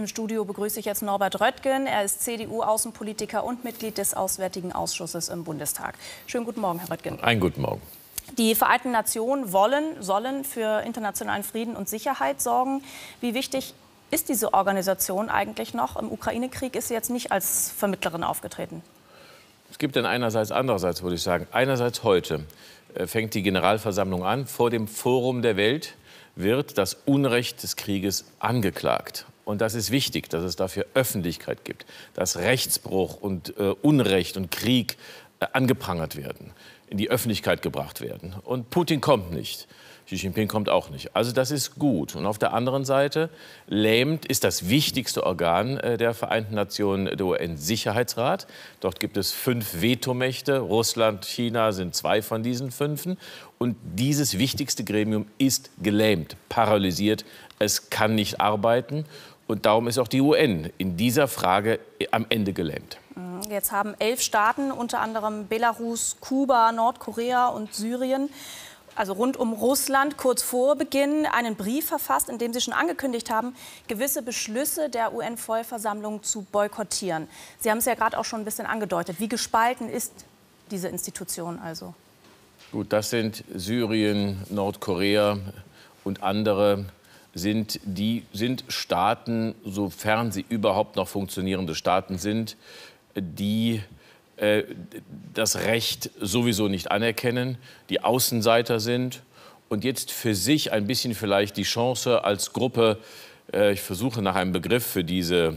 Im Studio begrüße ich jetzt Norbert Röttgen. Er ist CDU-Außenpolitiker und Mitglied des Auswärtigen Ausschusses im Bundestag. Schönen guten Morgen, Herr Röttgen. Einen guten Morgen. Die Vereinten Nationen wollen, sollen für internationalen Frieden und Sicherheit sorgen. Wie wichtig ist diese Organisation eigentlich noch? Im Ukraine-Krieg ist sie jetzt nicht als Vermittlerin aufgetreten. Es gibt dann einerseits, andererseits würde ich sagen. Einerseits heute äh, fängt die Generalversammlung an. Vor dem Forum der Welt wird das Unrecht des Krieges angeklagt. Und das ist wichtig, dass es dafür Öffentlichkeit gibt, dass Rechtsbruch und äh, Unrecht und Krieg äh, angeprangert werden, in die Öffentlichkeit gebracht werden. Und Putin kommt nicht. Xi Jinping kommt auch nicht. Also das ist gut. Und auf der anderen Seite lähmt ist das wichtigste Organ äh, der Vereinten Nationen, der UN-Sicherheitsrat. Dort gibt es fünf Vetomächte. Russland, China sind zwei von diesen fünfen. Und dieses wichtigste Gremium ist gelähmt, paralysiert. Es kann nicht arbeiten. Und darum ist auch die UN in dieser Frage am Ende gelähmt. Mhm, jetzt haben elf Staaten, unter anderem Belarus, Kuba, Nordkorea und Syrien, also rund um Russland, kurz vor Beginn einen Brief verfasst, in dem sie schon angekündigt haben, gewisse Beschlüsse der UN-Vollversammlung zu boykottieren. Sie haben es ja gerade auch schon ein bisschen angedeutet. Wie gespalten ist diese Institution also? Gut, das sind Syrien, Nordkorea und andere sind, die, sind Staaten, sofern sie überhaupt noch funktionierende Staaten sind, die äh, das Recht sowieso nicht anerkennen, die Außenseiter sind und jetzt für sich ein bisschen vielleicht die Chance als Gruppe, äh, ich versuche nach einem Begriff für diese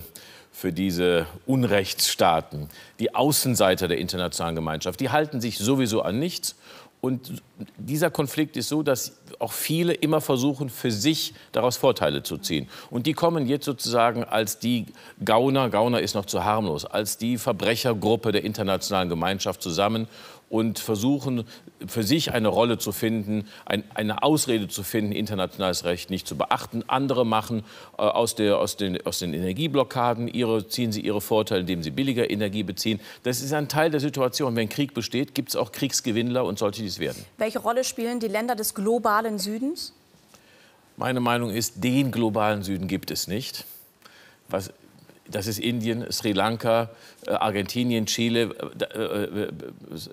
für diese Unrechtsstaaten, die Außenseiter der internationalen Gemeinschaft, die halten sich sowieso an nichts und dieser Konflikt ist so, dass auch viele immer versuchen, für sich daraus Vorteile zu ziehen. Und die kommen jetzt sozusagen als die Gauner, Gauner ist noch zu harmlos, als die Verbrechergruppe der internationalen Gemeinschaft zusammen und versuchen, für sich eine Rolle zu finden, ein, eine Ausrede zu finden, internationales Recht nicht zu beachten. Andere machen äh, aus, der, aus, den, aus den Energieblockaden, ihre, ziehen sie ihre Vorteile, indem sie billiger Energie beziehen. Das ist ein Teil der Situation. Wenn Krieg besteht, gibt es auch Kriegsgewinnler und sollte dies werden. Welche Rolle spielen die Länder des globalen Südens? Meine Meinung ist, den globalen Süden gibt es nicht. Was das ist Indien, Sri Lanka, äh, Argentinien, Chile, äh, äh,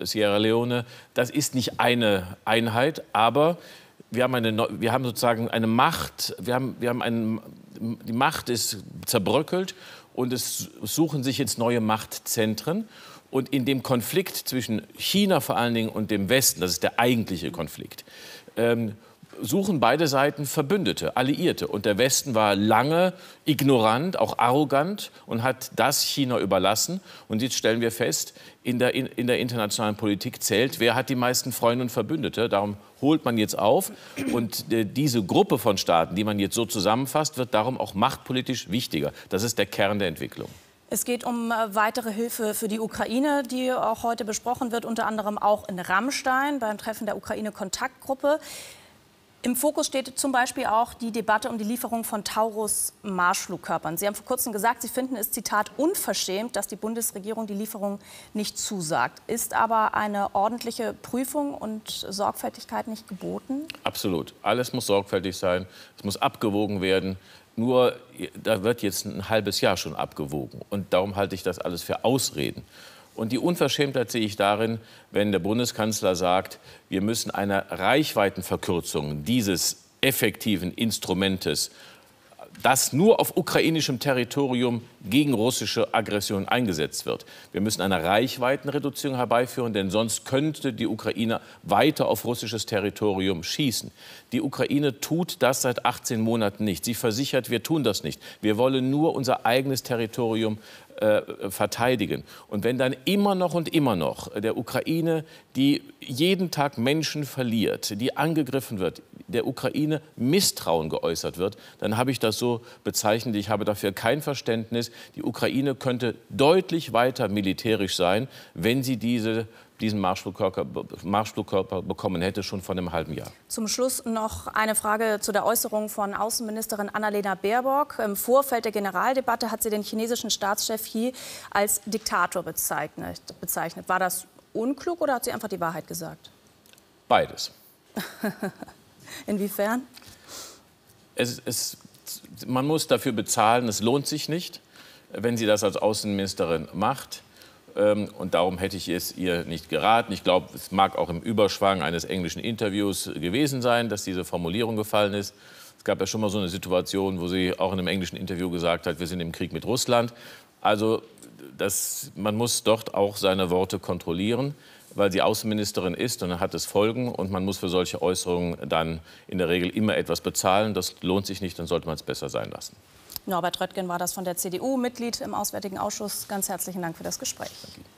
Sierra Leone. Das ist nicht eine Einheit, aber wir haben, eine, wir haben sozusagen eine Macht, wir haben, wir haben einen, die Macht ist zerbröckelt und es suchen sich jetzt neue Machtzentren. Und in dem Konflikt zwischen China vor allen Dingen und dem Westen, das ist der eigentliche Konflikt, ähm, suchen beide Seiten Verbündete, Alliierte. Und der Westen war lange ignorant, auch arrogant und hat das China überlassen. Und jetzt stellen wir fest, in der, in, der internationalen Politik zählt, wer hat die meisten Freunde und Verbündete. Darum holt man jetzt auf. Und äh, diese Gruppe von Staaten, die man jetzt so zusammenfasst, wird darum auch machtpolitisch wichtiger. Das ist der Kern der Entwicklung. Es geht um äh, weitere Hilfe für die Ukraine, die auch heute besprochen wird, unter anderem auch in Rammstein beim Treffen der Ukraine-Kontaktgruppe. Im Fokus steht zum Beispiel auch die Debatte um die Lieferung von Taurus-Marschflugkörpern. Sie haben vor kurzem gesagt, Sie finden es, Zitat, unverschämt, dass die Bundesregierung die Lieferung nicht zusagt. Ist aber eine ordentliche Prüfung und Sorgfältigkeit nicht geboten? Absolut. Alles muss sorgfältig sein. Es muss abgewogen werden. Nur, da wird jetzt ein halbes Jahr schon abgewogen. Und darum halte ich das alles für Ausreden. Und die Unverschämtheit sehe ich darin, wenn der Bundeskanzler sagt, wir müssen einer Reichweitenverkürzung dieses effektiven Instrumentes, das nur auf ukrainischem Territorium gegen russische Aggression eingesetzt wird. Wir müssen eine Reichweitenreduzierung herbeiführen, denn sonst könnte die Ukraine weiter auf russisches Territorium schießen. Die Ukraine tut das seit 18 Monaten nicht. Sie versichert, wir tun das nicht. Wir wollen nur unser eigenes Territorium äh, verteidigen. Und wenn dann immer noch und immer noch der Ukraine, die jeden Tag Menschen verliert, die angegriffen wird, der Ukraine Misstrauen geäußert wird, dann habe ich das so bezeichnet, ich habe dafür kein Verständnis. Die Ukraine könnte deutlich weiter militärisch sein, wenn sie diese diesen Marschflugkörper, Marschflugkörper bekommen hätte, schon vor einem halben Jahr. Zum Schluss noch eine Frage zu der Äußerung von Außenministerin Annalena Baerbock. Im Vorfeld der Generaldebatte hat sie den chinesischen Staatschef Xi als Diktator bezeichnet. bezeichnet. War das unklug oder hat sie einfach die Wahrheit gesagt? Beides. Inwiefern? Es, es, man muss dafür bezahlen, es lohnt sich nicht, wenn sie das als Außenministerin macht. Ähm, und darum hätte ich es ihr nicht geraten. Ich glaube, es mag auch im Überschwang eines englischen Interviews gewesen sein, dass diese Formulierung gefallen ist. Es gab ja schon mal so eine Situation, wo sie auch in einem englischen Interview gesagt hat, wir sind im Krieg mit Russland. Also das, man muss dort auch seine Worte kontrollieren weil sie Außenministerin ist und dann hat es Folgen und man muss für solche Äußerungen dann in der Regel immer etwas bezahlen. Das lohnt sich nicht, dann sollte man es besser sein lassen. Norbert Röttgen war das von der CDU, Mitglied im Auswärtigen Ausschuss. Ganz herzlichen Dank für das Gespräch. Danke.